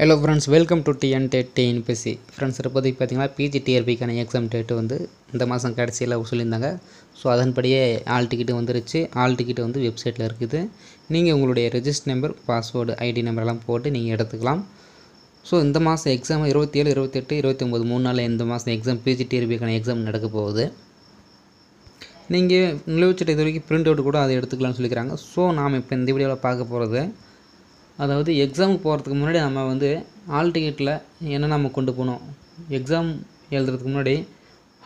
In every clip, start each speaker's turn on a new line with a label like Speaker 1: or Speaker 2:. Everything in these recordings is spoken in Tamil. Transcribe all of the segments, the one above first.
Speaker 1: hello friends welcome to T TN date NPC friends இப்போதைக்கு பார்த்தீங்கன்னா பிஜிடிஆர்பிக்கான எக்ஸாம் டேட்டு வந்து இந்த மாதம் கடைசியில் சொல்லியிருந்தாங்க ஸோ அதன்படியே ஆல் டிக்கெட்டு வந்துருச்சு ஆல் டிக்கெட்டு வந்து வெப்சைட்டில் இருக்குது நீங்கள் உங்களுடைய ரெஜிஸ்டர் நம்பர் பாஸ்வேர்டு ஐடி நம்பரெல்லாம் போட்டு நீங்கள் எடுத்துக்கலாம் ஸோ இந்த மாதம் எக்ஸாம் இருபத்தி ஏழு இருபத்தெட்டு இருபத்தி ஒம்பது மூணு நாளில் இந்த மாதம் எக்ஸாம் பிஜிடிஆர்பிக்கான எக்ஸாம் நடக்க போகுது நீங்கள் நுழைவுச்சீட்டை இது வரைக்கும் பிரிண்ட் அவுட் கூட அதை எடுத்துக்கலாம்னு சொல்லிக்கிறாங்க ஸோ நாம் இப்போ இந்த வீடியோவில் பார்க்க போகிறது அதாவது எக்ஸாமுக்கு போகிறதுக்கு முன்னாடி நம்ம வந்து ஹால் டிக்கெட்டில் என்ன நம்ம கொண்டு போகணும் எக்ஸாம் எழுதுறதுக்கு முன்னாடி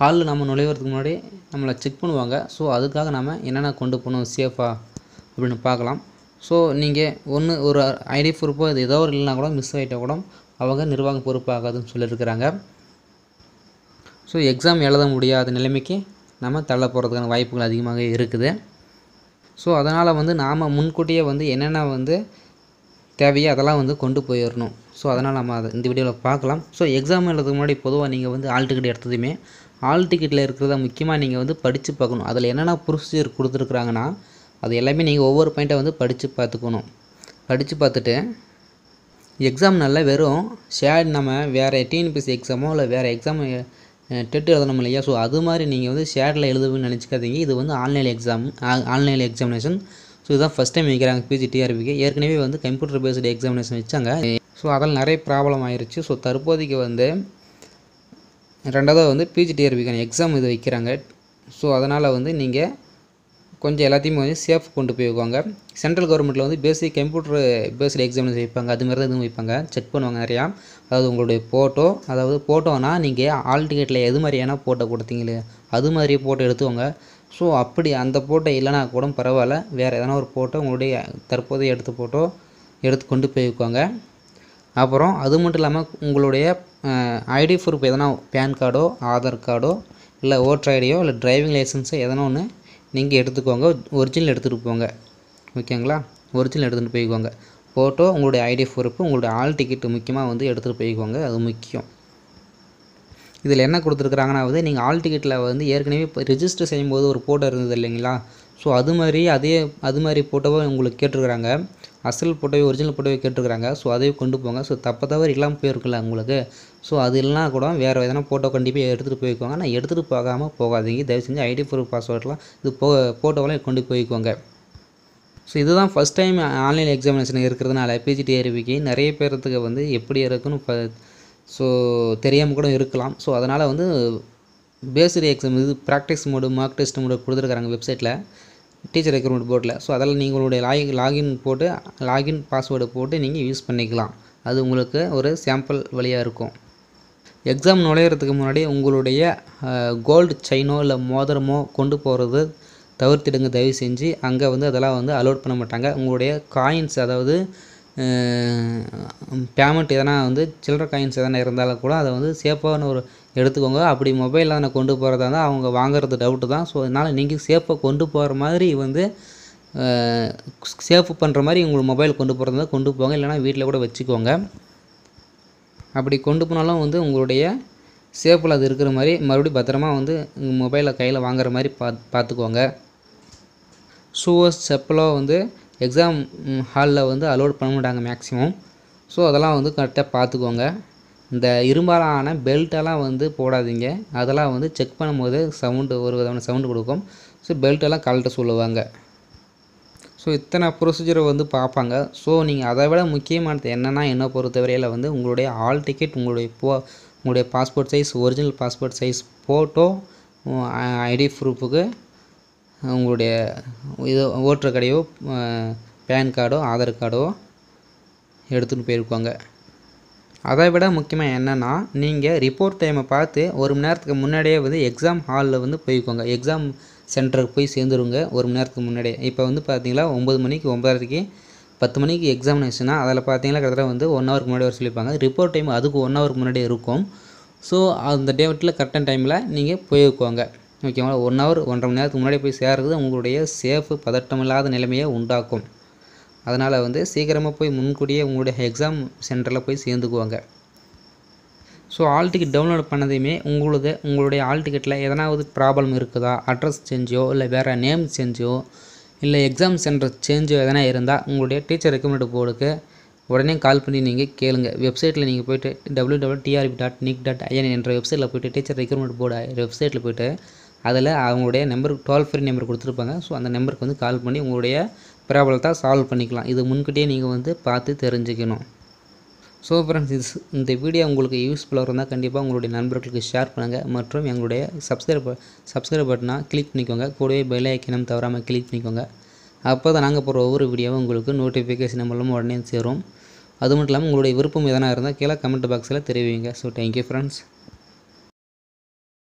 Speaker 1: ஹாலில் நம்ம நுழைவதுக்கு முன்னாடி நம்மளை செக் பண்ணுவாங்க ஸோ அதுக்காக நம்ம என்னென்ன கொண்டு போகணும் சேஃபாக அப்படின்னு பார்க்கலாம் ஸோ நீங்கள் ஒன்று ஒரு ஐடி ப்ரூஃபோ இது ஏதோ ஒரு இல்லைனா கூட மிஸ் ஆகிட்டால் கூட அவங்க நிர்வாகம் பொறுப்பாகாதுன்னு சொல்லியிருக்கிறாங்க ஸோ எக்ஸாம் எழுத முடியாத நிலைமைக்கு நம்ம தள்ள போகிறதுக்கான வாய்ப்புகள் அதிகமாக இருக்குது ஸோ அதனால் வந்து நாம் முன்கூட்டியே வந்து என்னென்ன வந்து தேவையோ அதெல்லாம் வந்து கொண்டு போயிடணும் ஸோ அதனால் நம்ம அதை இந்த வீடியோவில் பார்க்கலாம் ஸோ எக்ஸாம் எழுதுறதுக்கு முன்னாடி பொதுவாக நீங்கள் வந்து ஆல் டிக்கெட் எடுத்ததுமே ஆல் டிக்கெட்டில் இருக்கிறத முக்கியமாக நீங்கள் வந்து படித்து பார்க்கணும் அதில் என்னென்ன ப்ரொசீஜர் கொடுத்துருக்குறாங்கன்னா அது எல்லாமே நீங்கள் ஒவ்வொரு பாயிண்ட்டை வந்து படித்து பார்த்துக்கணும் படித்து பார்த்துட்டு எக்ஸாம் நல்லா வெறும் ஷேட் நம்ம வேறு டிஎன்பிஎஸ்சி எக்ஸாமோ இல்லை வேறு எக்ஸாம் டெட் எழுதணும் இல்லையா ஸோ அது மாதிரி நீங்கள் வந்து ஷேடில் எழுதுவேன்னு நினச்சிக்காதீங்க இது வந்து online exam online examination so இதுதான் ஃபஸ்ட் டைம் வைக்கிறாங்க பிஜி டிஆர்பிக்கு ஏற்கனவே வந்து கம்ப்யூட்டர் பேஸ்டு எக்ஸாமினேஷன் வச்சாங்க ஸோ அதில் நிறைய ப்ராப்ளம் ஆயிடுச்சு ஸோ தற்போதைக்கு வந்து ரெண்டாவது வந்து பிஜி டிஆர்பிக்கான எக்ஸாம் இது வைக்கிறாங்க ஸோ அதனால் வந்து நீங்கள் கொஞ்சம் எல்லாத்தையுமே வந்து சேஃப் கொண்டு போய் சென்ட்ரல் கவர்மெண்ட்டில் வந்து பேசிக் கம்ப்யூட்டர் பேஸ்டு எக்ஸாமினேஷன் வைப்பாங்க அது மாதிரி தான் எதுவும் வைப்பாங்க செக் பண்ணுவாங்க நிறையா அதாவது உங்களுடைய ஃபோட்டோ அதாவது ஃபோட்டோனால் நீங்கள் ஆல்டிகேட்டில் எது மாதிரியான ஃபோட்டோ கொடுத்தீங்களே அது மாதிரி ஃபோட்டோ எடுத்துவாங்க ஸோ அப்படி அந்த போட்டோ இல்லைனா கூட பரவாயில்ல வேறு எதனா ஒரு போட்டோ உங்களுடைய தற்போதைய எடுத்த போட்டோ எடுத்து கொண்டு போய் அப்புறம் அது மட்டும் இல்லாமல் உங்களுடைய ஐடி ப்ரூஃப் எதனா பேன் கார்டோ ஆதார் கார்டோ இல்லை ஓட்டர் ஐடியோ இல்லை டிரைவிங் லைசன்ஸோ எதனா ஒன்று நீங்கள் எடுத்துக்கோங்க ஒரிஜினல் எடுத்துகிட்டு போங்க ஓகேங்களா ஒரிஜினல் எடுத்துகிட்டு போய்க்கோங்க ஃபோட்டோ உங்களுடைய ஐடி ப்ரூஃப் உங்களுடைய ஆல் டிக்கெட்டு முக்கியமாக வந்து எடுத்துகிட்டு போய்க்கோங்க அது முக்கியம் இதில் என்ன கொடுத்துருக்குறாங்கன்னா வந்து நீங்கள் ஆல் டிக்கெட்டில் வந்து ஏற்கனவே இப்போ ரிஜிஸ்டர் செய்யும்போது ஒரு ஃபோட்டோ இருந்தது இல்லைங்களா ஸோ அது மாதிரி அதே அது மாதிரி ஃபோட்டோவை உங்களுக்கு கேட்டிருக்குறாங்க அசல் ஃபோட்டோவை ஒரிஜினல் ஃபோட்டோவை கேட்டுருக்குறாங்க ஸோ அதையும் கொண்டு போங்க ஸோ தப்ப தவறு இல்லாமல் போயிருக்குல்ல உங்களுக்கு ஸோ அது இல்லைனா கூட வேறு எதனா ஃபோட்டோ கண்டிப்பாக எடுத்துகிட்டு போய்க்குவாங்க ஆனால் எடுத்துகிட்டு போகாமல் போகாதீங்க தயவு செஞ்சு ஐடி ப்ரூஃப் பாஸ்வேர்ட்லாம் இது போ ஃபோட்டோவெல்லாம் கொண்டு போய்க்கோங்க ஸோ இதுதான் ஃபஸ்ட் டைம் ஆன்லைன் எக்ஸாமினேஷன் இருக்கிறதுனால பிஜிடி அறிவிக்கை நிறைய பேர்த்துக்கு வந்து எப்படி இருக்குன்னு ஸோ தெரியாமல் கூட இருக்கலாம் ஸோ அதனால் வந்து பேசிக் எக்ஸாம் இது practice mode mock test mode கொடுத்துருக்காங்க வெப்சைட்டில் டீச்சர் ரெக்ரூட்மெண்ட் போர்ட்டில் ஸோ அதில் உங்களுடைய லாகின் லாகின் போட்டு லாகின் பாஸ்வேர்டு போட்டு நீங்கள் யூஸ் பண்ணிக்கலாம் அது உங்களுக்கு ஒரு சாம்பிள் வழியாக இருக்கும் எக்ஸாம் நுழையிறதுக்கு முன்னாடி உங்களுடைய கோல்டு செயினோ இல்லை மோதிரமோ கொண்டு போகிறது தவிர்த்திடுங்க தயவு செஞ்சு அங்கே வந்து அதெல்லாம் வந்து அலோட் பண்ண மாட்டாங்க உங்களுடைய காயின்ஸ் அதாவது பேமெண்ட் எதனா வந்து சில்லற காயின்ஸ் எதனா இருந்தாலும் கூட அதை வந்து சேஃபான ஒரு எடுத்துக்கோங்க அப்படி மொபைலில் நான் கொண்டு போகிறதா இருந்தால் அவங்க வாங்குறது டவுட்டு தான் ஸோ அதனால் நீங்கள் சேஃபாக கொண்டு போகிற மாதிரி வந்து சேஃப் பண்ணுற மாதிரி உங்களுக்கு மொபைல் கொண்டு போகிறதா கொண்டு போங்க இல்லைனா வீட்டில் கூட வச்சுக்கோங்க அப்படி கொண்டு போனாலும் வந்து உங்களுடைய சேஃபில் அது இருக்கிற மாதிரி மறுபடியும் பத்திரமா வந்து மொபைலை கையில் வாங்குற மாதிரி பா பார்த்துக்கோங்க ஷூவோ செப்பலோ வந்து எக்ஸாம் ஹாலில் வந்து அலோட் பண்ண மாட்டாங்க மேக்ஸிமம் ஸோ அதெல்லாம் வந்து கரெக்டாக பார்த்துக்கோங்க இந்த இரும்பாலான பெல்ட்டெல்லாம் வந்து போடாதீங்க அதெல்லாம் வந்து செக் பண்ணும்போது சவுண்டு ஒரு விதமான சவுண்டு கொடுக்கும் ஸோ பெல்ட்டெல்லாம் கழட்ட சொல்லுவாங்க ஸோ இத்தனை ப்ரொசீஜரை வந்து பார்ப்பாங்க ஸோ நீங்கள் அதை விட முக்கியமானது என்னென்னா என்ன பொறுத்தவரையில் வந்து உங்களுடைய ஆல் டிக்கெட் உங்களுடைய போ உங்களுடைய passport size original passport size photo ID ப்ரூஃபுக்கு உங்களுடைய இதோ ஓட்ரு கடையோ பேன் கார்டோ ஆதார் கார்டோ எடுத்துகிட்டு போயிருக்கோங்க அதை விட முக்கியமாக என்னென்னா நீங்கள் ரிப்போர்ட் டைமை பார்த்து ஒரு மணி நேரத்துக்கு முன்னாடியே வந்து எக்ஸாம் ஹாலில் வந்து போய்க்கோங்க எக்ஸாம் சென்டருக்கு போய் சேர்ந்துருங்க ஒரு மணி நேரத்துக்கு முன்னாடியே இப்போ வந்து பார்த்தீங்களா ஒம்பது மணிக்கு ஒம்பதரைக்கு பத்து மணிக்கு எக்ஸாமினேஷனாக அதில் பார்த்தீங்கன்னா கிட்டத்தட்ட வந்து ஒன் ஹவருக்கு முன்னாடி வர சொல்லியிருப்பாங்க ரிப்போர்ட் டைம் அதுக்கு ஒன் ஹவருக்கு முன்னாடியே இருக்கும் ஸோ அந்த டேட்டில் கரெக்டான டைமில் நீங்கள் போயிருக்கோங்க ஓகேங்களா ஒன் ஹவர் ஒன்றரை மணி நேரத்துக்கு முன்னாடி போய் சேர்றது உங்களுடைய சேஃபு பதட்டமில்லாத நிலைமையை உண்டாக்கும் அதனால் வந்து சீக்கிரமாக போய் முன்கூட்டியே உங்களுடைய எக்ஸாம் சென்டரில் போய் சேர்ந்துக்குவாங்க ஸோ ஆல் டிக்கெட் டவுன்லோட் பண்ணதையுமே உங்களுக்கு உங்களுடைய ஆல் டிக்கெட்டில் எதனாவது ப்ராப்ளம் இருக்குதா அட்ரஸ் சேஞ்சோ இல்லை வேறு நேம் சேஞ்சோ இல்லை எக்ஸாம் சென்டர் சேஞ்சோ எதனா இருந்தால் உங்களுடைய டீச்சர் ரெக்கமெண்ட் போர்டுக்கு உடனே கால் பண்ணி நீங்கள் கேளுங்க வெப்சைட்டில் நீங்கள் போய்ட்டு W W TRB dot NIC dot IN என்ற வெப்சைட்டில் போய்ட்டு டீச்சர் ரெக்ரூட்மெண்ட் போர்டு வெப்சைட்டில் போய்ட்டு அதில் அவங்களுடைய நம்பர் டோல் ஃப்ரீ நம்பர் கொடுத்துருப்பாங்க ஸோ அந்த நம்பருக்கு வந்து கால் பண்ணி உங்களுடைய ப்ராப்ளத்தை சால்வ் பண்ணிக்கலாம் இது முன்கிட்டே நீங்கள் வந்து பார்த்து தெரிஞ்சுக்கணும் ஸோ ஃப்ரெண்ட்ஸ் இது இந்த வீடியோ உங்களுக்கு யூஸ்ஃபுல்லாக இருந்தால் கண்டிப்பாக உங்களுடைய நண்பர்களுக்கு ஷேர் பண்ணுங்கள் மற்றும் எங்களுடைய சப்ஸ்கிரைப் சப்ஸ்கிரைப் பட்டனாக கிளிக் பண்ணிக்கோங்க கூடவே பெல் ஐக்கனும் தவறாமல் கிளிக் பண்ணிக்கோங்க அப்போ தான் நாங்கள் போகிற ஒவ்வொரு வீடியோவும் உங்களுக்கு நோட்டிஃபிகேஷன் மூலமாக உடனே சேரும் அது மட்டும் இல்லாமல் உங்களுடைய விருப்பம் எதனா இருந்தால் கீழே கமெண்ட் பாக்ஸில் தெரிவிங்க ஸோ தேங்க்யூ ஃப்ரெண்ட்ஸ்